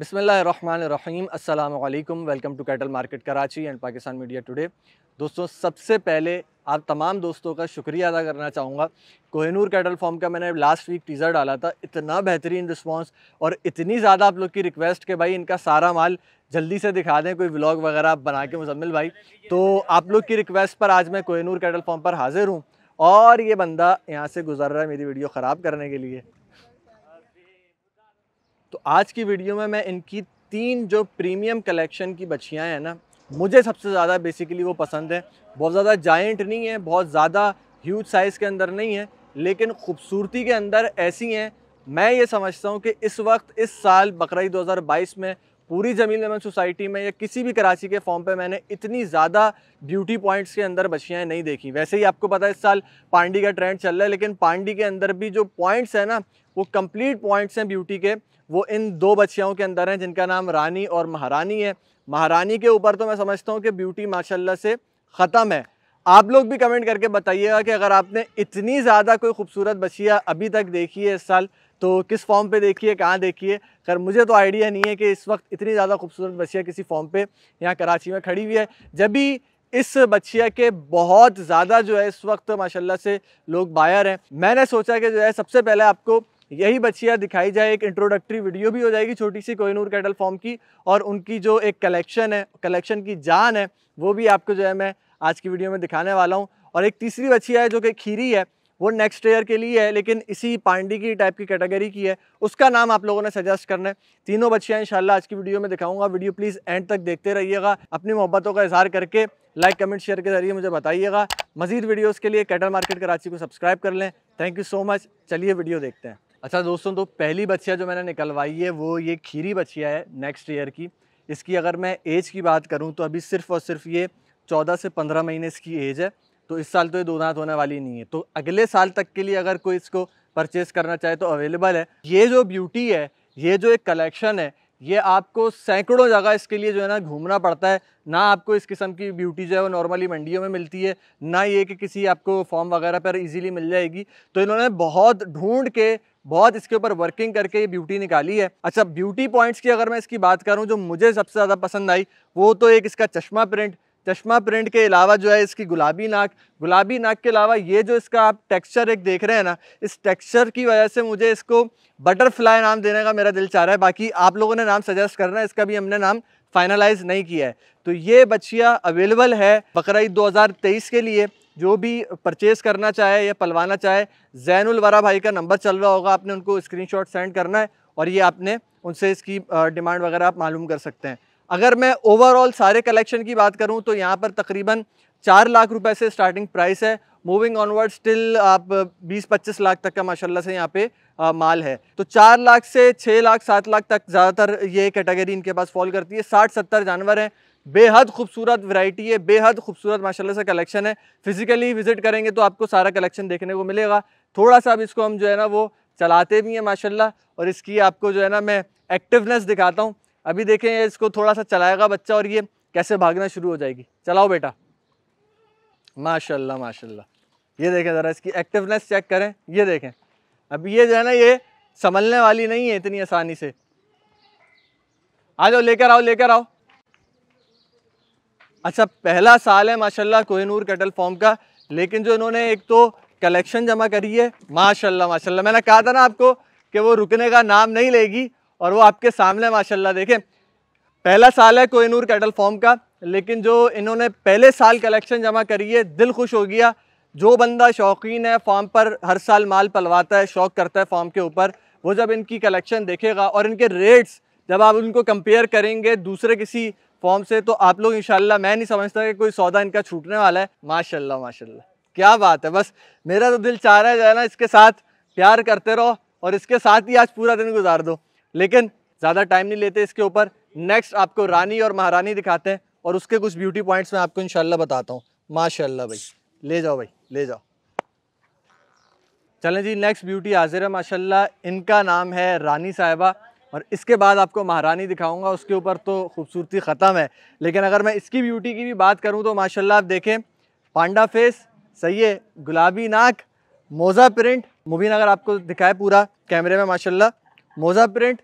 बिसमीम अल्लाम welcome to cattle market Karachi and Pakistan media today दोस्तों सबसे पहले आप तमाम दोस्तों का शुक्रिया अदा करना चाहूँगा कोहनूर कैटल फॉर्म का मैंने लास्ट वीक टीज़र डाला था इतना बेहतरीन रिस्पांस और इतनी ज़्यादा आप लोग की रिक्वेस्ट के भाई इनका सारा माल जल्दी से दिखा दें कोई व्लॉग वगैरह आप बना के मुजम्मिल भाई तो आप लोग की रिक्वेस्ट पर आज मैं कोहनूर कैटल फॉर्म पर हाजिर हूँ और ये बंदा यहाँ से गुजर रहा है मेरी वीडियो ख़राब करने के लिए तो आज की वीडियो में मैं इनकी तीन जो प्रीमियम कलेक्शन की बछियाँ हैं ना मुझे सबसे ज़्यादा बेसिकली वो पसंद है बहुत ज़्यादा जाइंट नहीं है बहुत ज़्यादा ह्यूज साइज़ के अंदर नहीं है लेकिन खूबसूरती के अंदर ऐसी हैं मैं ये समझता हूँ कि इस वक्त इस साल बकरीद 2022 में पूरी जमील नमन सोसाइटी में या किसी भी कराची के फॉर्म पे मैंने इतनी ज़्यादा ब्यूटी पॉइंट्स के अंदर बछियाएँ नहीं देखी वैसे ही आपको पता है इस साल पांडी का ट्रेंड चल रहा है लेकिन पांडी के अंदर भी जो पॉइंट्स हैं ना वो कंप्लीट पॉइंट्स हैं ब्यूटी के वो इन दो बछियाओं के अंदर हैं जिनका नाम रानी और महारानी है महारानी के ऊपर तो मैं समझता हूँ कि ब्यूटी माशा से ख़त्म है आप लोग भी कमेंट करके बताइएगा कि अगर आपने इतनी ज़्यादा कोई खूबसूरत बछिया अभी तक देखी है इस साल तो किस फॉर्म पे देखिए कहाँ देखिए खैर मुझे तो आइडिया नहीं है कि इस वक्त इतनी ज़्यादा खूबसूरत बछिया किसी फॉर्म पे यहाँ कराची में खड़ी हुई है जब भी इस बछिया के बहुत ज़्यादा जो है इस वक्त माशाल्लाह से लोग बायर हैं मैंने सोचा कि जो है सबसे पहले आपको यही बछिया दिखाई जाए एक इंट्रोडक्टरी वीडियो भी हो जाएगी छोटी सी कोहिनूर कैटल फॉर्म की और उनकी जो एक कलेक्शन है कलेक्शन की जान है वो भी आपको जो है मैं आज की वीडियो में दिखाने वाला हूँ और एक तीसरी बच्चिया है जो कि खीरी है वो नेक्स्ट ईयर के लिए है लेकिन इसी पांडी की टाइप की कैटेगरी की है उसका नाम आप लोगों ने सजेस्ट करना है तीनों बच्चियाँ इंशाल्लाह आज की वीडियो में दिखाऊंगा वीडियो प्लीज़ एंड तक देखते रहिएगा अपनी मोहब्बतों का इजहार करके लाइक कमेंट शेयर के जरिए मुझे बताइएगा मजीद वीडियोज़ के लिए कैटल मार्केट कराची को सब्सक्राइब कर लें थैंक यू सो मच चलिए वीडियो देखते हैं अच्छा दोस्तों तो पहली बच्चिया जो मैंने निकलवाई है वो ये खीरी बच्चिया है नेक्स्ट ईयर की इसकी अगर मैं एज की बात करूँ तो अभी सिर्फ़ और सिर्फ ये चौदह से पंद्रह महीने इसकी एज है तो इस साल तो ये दो दांत होने वाली नहीं है तो अगले साल तक के लिए अगर कोई इसको परचेज़ करना चाहे तो अवेलेबल है ये जो ब्यूटी है ये जो एक कलेक्शन है ये आपको सैकड़ों जगह इसके लिए जो है ना घूमना पड़ता है ना आपको इस किस्म की ब्यूटी जो है वो नॉर्मली मंडियों में मिलती है ना ये कि किसी आपको फॉर्म वगैरह पर इजीली मिल जाएगी तो इन्होंने बहुत ढूंढ के बहुत इसके ऊपर वर्किंग करके ये ब्यूटी निकाली है अच्छा ब्यूटी पॉइंट्स की अगर मैं इसकी बात करूँ जो मुझे सबसे ज़्यादा पसंद आई वो तो एक इसका चश्मा प्रिंट चश्मा प्रिंट के अलावा जो है इसकी गुलाबी नाक गुलाबी नाक के अलावा ये जो इसका आप टेक्सचर एक देख रहे हैं ना इस टेक्सचर की वजह से मुझे इसको बटरफ्लाई नाम देने का मेरा दिल चाह रहा है बाकी आप लोगों ने नाम सजेस्ट करना है इसका भी हमने नाम फाइनलाइज नहीं किया है तो ये बच्चिया अवेलेबल है बकर ईद के लिए जो भी परचेज़ करना चाहे या पलवाना चाहे ज़ैन अलवरा भाई का नंबर चल रहा होगा आपने उनको स्क्रीनशॉट सेंड करना है और ये आपने उनसे इसकी डिमांड वगैरह आप मालूम कर सकते हैं अगर मैं ओवरऑल सारे कलेक्शन की बात करूँ तो यहाँ पर तकरीबन चार लाख रुपए से स्टार्टिंग प्राइस है मूविंग ऑनवर्ड स्टिल आप 20-25 लाख तक का माशाल्लाह से यहाँ पे आ, माल है तो चार लाख से छः लाख सात लाख तक ज़्यादातर ये कैटेगरी इनके पास फॉल करती है साठ सत्तर जानवर हैं बेहद खूबसूरत वैरायटी है बेहद खूबसूरत माशाल्लाह से कलेक्शन है फिजिकली विजिट करेंगे तो आपको सारा कलेक्शन देखने को मिलेगा थोड़ा सा अब इसको हम जो है ना वो चलाते भी हैं माशाला और इसकी आपको जो है ना मैं एक्टिवनेस दिखाता हूँ अभी देखें इसको थोड़ा सा चलाएगा बच्चा और ये कैसे भागना शुरू हो जाएगी चलाओ बेटा माशाल्लाह माशाल्लाह ये देखें ज़रा इसकी एक्टिवनेस चेक करें ये देखें अब ये जो है ना ये संभलने वाली नहीं है इतनी आसानी से आ जाओ लेकर आओ लेकर आओ अच्छा पहला साल है माशाल्लाह कोहिनूर कैटल फॉर्म का लेकिन जो इन्होंने एक तो कलेक्शन जमा करी है माशाल्लाह माशाल्लाह मैंने कहा था ना आपको कि वो रुकने का नाम नहीं लेगी और वो आपके सामने माशाला देखें पहला साल है कोहिनूर कैटल फॉर्म का लेकिन जो इन्होंने पहले साल कलेक्शन जमा करी है दिल खुश हो गया जो बंदा शौकीन है फॉर्म पर हर साल माल पलवाता है शौक करता है फॉर्म के ऊपर वो जब इनकी कलेक्शन देखेगा और इनके रेट्स जब आप उनको कंपेयर करेंगे दूसरे किसी फॉर्म से तो आप लोग इंशाल्लाह मैं नहीं समझता कि कोई सौदा इनका छूटने वाला है माशाल्लाह माशाल्लाह क्या बात है बस मेरा तो दिल चाह रहा है ना इसके साथ प्यार करते रहो और इसके साथ ही आज पूरा दिन गुजार दो लेकिन ज़्यादा टाइम नहीं लेते इसके ऊपर नेक्स्ट आपको रानी और महारानी दिखाते हैं और उसके कुछ ब्यूटी पॉइंट्स मैं आपको इनशाला बताता हूँ माशाल्लाह भाई ले जाओ भाई ले जाओ चलें जी नेक्स्ट ब्यूटी हाजिर है माशाल्लाह इनका नाम है रानी साहिबा और इसके बाद आपको महारानी दिखाऊंगा उसके ऊपर तो खूबसूरती ख़त्म है लेकिन अगर मैं इसकी ब्यूटी की भी बात करूं तो माशाल्लाह आप देखें पांडा फेस सही है गुलाबी नाक मोज़ा प्रिंट मुबीन अगर आपको दिखाए पूरा कैमरे में माशाल्लाह मोजा प्रिंट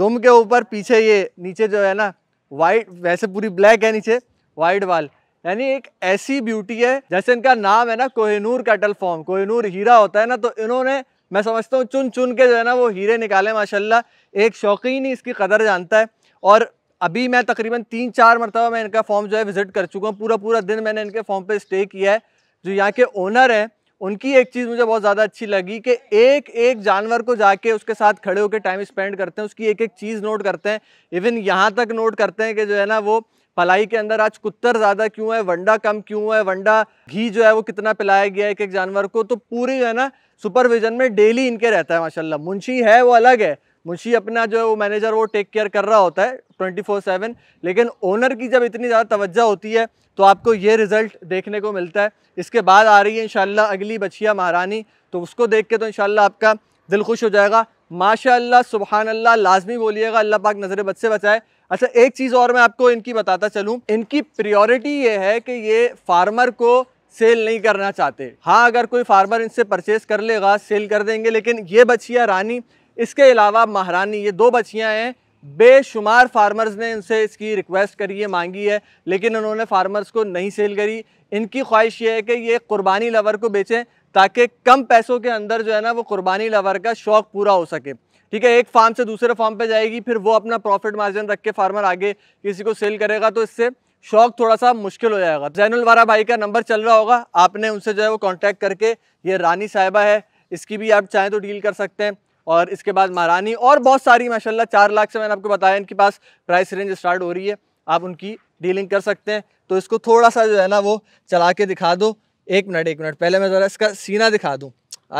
दुम के ऊपर पीछे ये नीचे जो है ना वाइट वैसे पूरी ब्लैक है नीचे वाइट वाल यानी एक ऐसी ब्यूटी है जैसे इनका नाम है ना कोहिनूर कैटल फॉर्म कोहिनूर हीरा होता है ना तो इन्होंने मैं समझता हूँ चुन चुन के जो है ना वो हीरे निकाले माशाल्लाह एक शौकीन ही इसकी कदर जानता है और अभी मैं तकरीबन तीन चार मरतबा मैं इनका फॉर्म जो है विज़िट कर चुका हूँ पूरा पूरा दिन मैंने इनके फॉर्म पर स्टे किया है जो यहाँ के ओनर हैं उनकी एक चीज़ मुझे बहुत ज़्यादा अच्छी लगी कि एक एक जानवर को जाके उसके साथ खड़े होकर टाइम स्पेंड करते हैं उसकी एक एक चीज़ नोट करते हैं इवन यहाँ तक नोट करते हैं कि जो है ना वो पलाई के अंदर आज कुत्तर ज़्यादा क्यों है वंडा कम क्यों है वंडा घी जो है वो कितना पिलाया गया है एक एक जानवर को तो पूरी जो है ना सुपरविजन में डेली इनके रहता है माशाल्लाह मुंशी है वो अलग है मुंशी अपना जो है वो मैनेजर वो टेक केयर कर रहा होता है ट्वेंटी फोर सेवन लेकिन ओनर की जब इतनी ज़्यादा तवज्जा होती है तो आपको ये रिज़ल्ट देखने को मिलता है इसके बाद आ रही है इंशाल्लाह अगली बछिया महारानी तो उसको देख के तो इन आपका दिल खुश हो जाएगा माशाल्लाह सुबहान अल्लाह लाजमी बोलिएगा अल्लाह पाक नज़र बद से बचाए अच्छा एक चीज़ और मैं आपको इनकी बताता चलूँ इनकी प्रियोरिटी ये है कि ये फार्मर को सेल नहीं करना चाहते हाँ अगर कोई फार्मर इनसे परचेज़ कर लेगा सेल कर देंगे लेकिन ये बछिया रानी इसके अलावा महारानी ये दो बच्चियाँ हैं बेशुमार फार्मर्स ने इनसे इसकी रिक्वेस्ट करी है मांगी है लेकिन उन्होंने फार्मर्स को नहीं सेल करी इनकी ख्वाहिश ये है कि ये क़ुरबानी लवर को बेचें ताकि कम पैसों के अंदर जो है ना वो क़ुरबानी लवर का शौक़ पूरा हो सके ठीक है एक फार्म से दूसरे फार्म पे जाएगी फिर वो अपना प्रॉफिट मार्जिन रख के फार्मर आगे किसी को सेल करेगा तो इससे शौक थोड़ा सा मुश्किल हो जाएगा जैनुल वारा भाई का नंबर चल रहा होगा आपने उनसे जो है वो कॉन्टैक्ट करके ये रानी साहिबा है इसकी भी आप चाहें तो डील कर सकते हैं और इसके बाद महारानी और बहुत सारी माशाल्लाह चार लाख से मैंने आपको बताया इनके पास प्राइस रेंज स्टार्ट हो रही है आप उनकी डीलिंग कर सकते हैं तो इसको थोड़ा सा जो है ना वो चला के दिखा दो एक मिनट एक मिनट पहले मैं ज़रा इसका सीना दिखा दूँ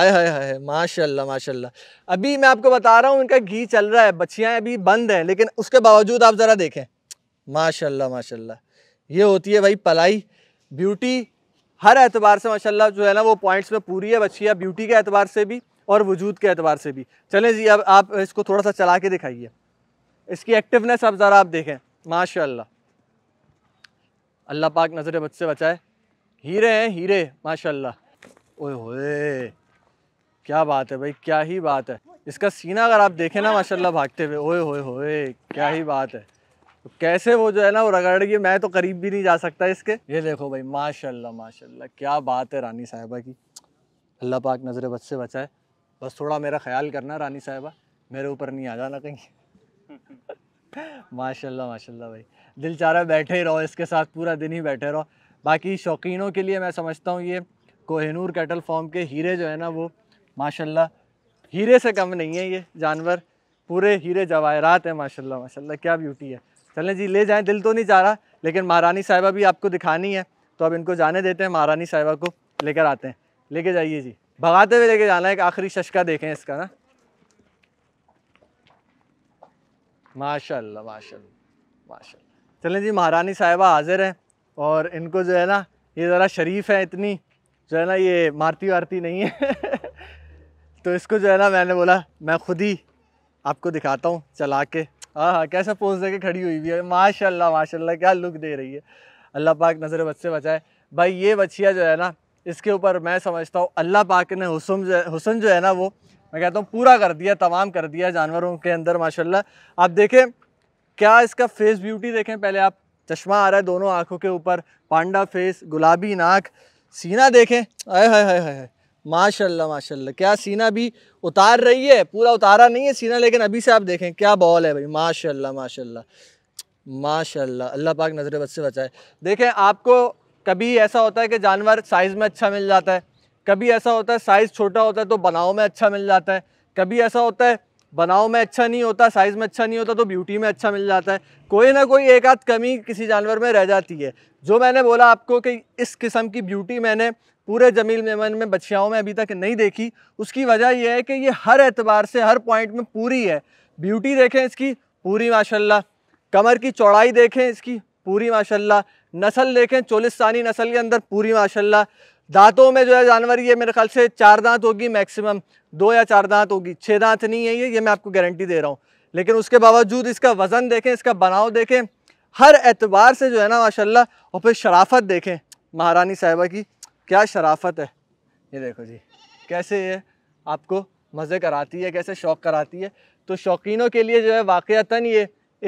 आय हाय हाय माशाल्लाह माशाल्लाह अभी मैं आपको बता रहा हूँ इनका घी चल रहा है बच्चियाँ अभी बंद हैं लेकिन उसके बावजूद आप ज़रा देखें माशाल्लाह माशाल्लाह ये होती है भाई पलाई ब्यूटी हर एतबार से माशाल्लाह जो है ना वो पॉइंट्स में पूरी है बच्चियाँ ब्यूटी के एतबार से भी और वजूद के एतबार से भी चलें जी अब आप इसको थोड़ा सा चला के दिखाइए इसकी एक्टिवनेस अब ज़रा आप देखें माशा अल्लाह पाक नज़र बद से बचाए हीरे हैं हीरे माशा ओए होए क्या बात है भाई क्या ही बात है इसका सीना अगर आप देखें ना माशाल्लाह भागते हुए ओए होए होए क्या ही बात है तो कैसे वो जो है ना वो रगड़ गई मैं तो करीब भी नहीं जा सकता इसके ये देखो भाई माशाल्लाह माशाल्लाह क्या बात है रानी साहिबा की अल्लाह पाक नज़र बच से बचाए बस थोड़ा मेरा ख्याल करना रानी साहबा मेरे ऊपर नहीं आ जाना कहीं माशाल्लाह माशाल्लाह भाई दिल चाह रहा है बैठे ही रहो इसके साथ पूरा दिन ही बैठे रहो बाकी शौकीनों के लिए मैं समझता हूँ ये कोहनूर कैटल फॉर्म के हीरे जो है ना वो माशाल्लाह हीरे से कम नहीं है ये जानवर पूरे हीरे जवाहरात हैं माशाल्लाह माशाल्लाह क्या ब्यूटी है चलें जी ले जाएँ दिल तो नहीं चाह रहा लेकिन महारानी साहिबा भी आपको दिखानी है तो अब इनको जाने देते हैं महारानी साहिबा को लेकर आते हैं लेके जाइए जी भगाते हुए लेके जाना है कि आखिरी शशका देखें इसका ना माशाल्लाह माशाल्लाह माशाल्लाह चलें जी महारानी साहिबा हाजिर हैं और इनको जो है ना ये ज़रा शरीफ है इतनी जो है ना ये मारती वारती नहीं है तो इसको जो है ना मैंने बोला मैं खुद ही आपको दिखाता हूँ चला के हाँ हाँ कैसा पोज दे के खड़ी हुई भी है माशाल्लाह माशाल्लाह क्या लुक दे रही है अल्लाह पाक नज़र बच से बचाए भाई ये बच्चिया जो है ना इसके ऊपर मैं समझता हूँ अल्लाह पाक ने हुसन जो हुसन जो है ना वो मैं कहता हूँ पूरा कर दिया तमाम कर दिया जानवरों के अंदर माशाल्लाह आप देखें क्या इसका फेस ब्यूटी देखें पहले आप चश्मा आ रहा है दोनों आँखों के ऊपर पांडा फेस गुलाबी नाक सीना देखें अय हाय हाय हाय माशाल्लाह माशाल्लाह क्या सीना भी उतार रही है पूरा उतारा नहीं है सीना लेकिन अभी से आप देखें क्या बॉल है भाई माशाल्लाह माशाल्लाह माशाल्लाह अल्लाह पाक नज़र बद से बचाए देखें आपको कभी ऐसा होता है कि जानवर साइज़ में अच्छा मिल जाता है कभी ऐसा होता है साइज़ छोटा होता है तो बनाव में अच्छा मिल जाता है कभी ऐसा होता है बनाव में अच्छा नहीं होता साइज़ में अच्छा नहीं होता तो ब्यूटी में अच्छा मिल जाता है कोई ना कोई एक आध कमी किसी जानवर में रह जाती है जो मैंने बोला आपको कि इस किस्म की ब्यूटी मैंने पूरे जमील मेमन में बछियाओं में अभी तक नहीं देखी उसकी वजह यह है कि ये हर एतबार से हर पॉइंट में पूरी है ब्यूटी देखें इसकी पूरी माशाल्लाह कमर की चौड़ाई देखें इसकी पूरी माशाल्लाह नस्ल देखें चोलिस्तानी नस्ल के अंदर पूरी माशाल्लाह दांतों में जो है जानवर ये मेरे ख्याल से चार दांत होगी मैक्सिमम दो या चार दांत होगी छः दांत नहीं है ये ये मैं आपको गारंटी दे रहा हूँ लेकिन उसके बावजूद इसका वज़न देखें इसका बनाव देखें हर एतबार से जो है ना माशाल्लाह और फिर शराफत देखें महारानी साहिबा की क्या शराफत है ये देखो जी कैसे ये आपको मज़े कराती है कैसे शौक़ कराती है तो शौकीनों के लिए जो है वाक़ता ये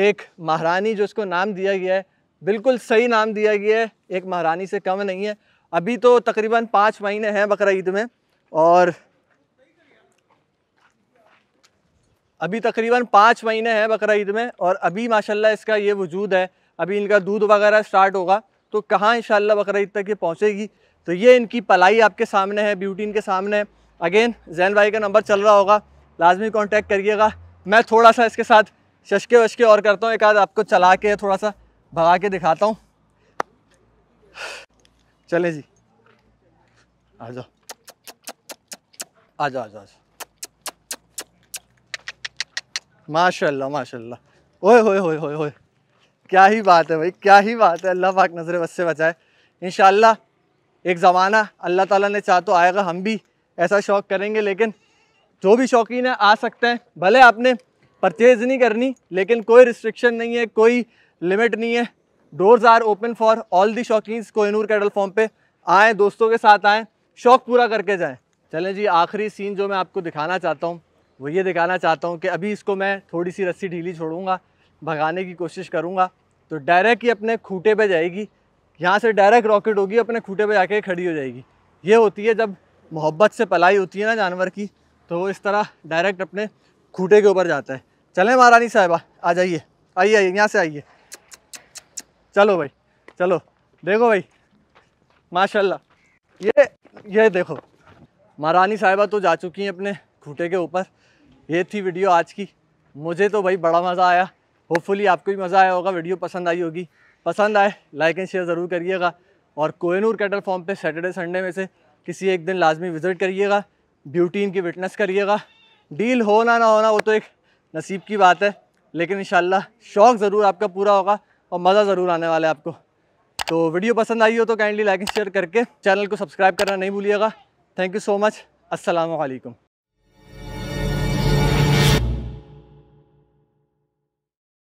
एक महारानी जो इसको नाम दिया गया है बिल्कुल सही नाम दिया गया है एक महारानी से कम नहीं है अभी तो तकरीबन पाँच महीने हैं बकर ईद में और अभी तकरीबन पाँच महीने हैं बकर ईद में और अभी माशाल्लाह इसका ये वजूद है अभी इनका दूध वगैरह स्टार्ट होगा तो कहाँ शाला बकर ईद तक ये पहुँचेगी तो ये इनकी पलाई आपके सामने है ब्यूटी इनके सामने है अगेन जैन भाई का नंबर चल रहा होगा लाजमी कॉन्टेक्ट करिएगा मैं थोड़ा सा इसके साथ शशके वशके और करता हूँ एक आध आपको चला के थोड़ा सा भगा के दिखाता हूँ चले जी आ जाओ आ जाओ आ जाओ माशाल्लाह माशाल्लाह ओए होए होए होए होए क्या ही बात है भाई क्या ही बात है अल्लाह पाक नज़र बस से बचाए इन एक ज़माना अल्लाह ताला ने चाह तो आएगा हम भी ऐसा शौक़ करेंगे लेकिन जो भी शौकीन है आ सकते हैं भले आपने परचेज़ नहीं करनी लेकिन कोई रिस्ट्रिक्शन नहीं है कोई लिमिट नहीं है doors are open for all the शौकीन कोहनूर कैडल फॉर्म पे आए दोस्तों के साथ आएँ शौक पूरा करके जाएँ चलें जी आखिरी सीन जो मैं आपको दिखाना चाहता हूँ वो ये दिखाना चाहता हूँ कि अभी इसको मैं थोड़ी सी रस्सी ढीली छोड़ूंगा भगाने की कोशिश करूँगा तो डायरेक्ट ही अपने खूटे पे जाएगी यहाँ से डायरेक्ट रॉकेट होगी अपने खूटे पे जाके खड़ी हो जाएगी ये होती है जब मोहब्बत से पलाई होती है ना जानवर की तो इस तरह डायरेक्ट अपने खूटे के ऊपर जाता है चलें महारानी साहबा आ जाइए आइए आइए यहाँ से आइए चलो भाई चलो देखो भाई माशाल्लाह ये ये देखो महारानी साहिबा तो जा चुकी हैं अपने घूटे के ऊपर ये थी वीडियो आज की मुझे तो भाई बड़ा मज़ा आया होपफुली आपको भी मज़ा आया होगा वीडियो पसंद आई होगी पसंद आए लाइक एंड शेयर ज़रूर करिएगा और कोयनूर कैटल फॉर्म पे सैटरडे संडे में से किसी एक दिन लाजमी विज़िट करिएगा ब्यूटी इनकी विटनेस करिएगा डील होना ना होना वो तो एक नसीब की बात है लेकिन इन शौक़ ज़रूर आपका पूरा होगा और मज़ा ज़रूर आने वाला है आपको तो वीडियो पसंद आई हो तो काइंडली लाइक एंड शेयर करके चैनल को सब्सक्राइब करना नहीं भूलिएगा थैंक यू सो मच असलकम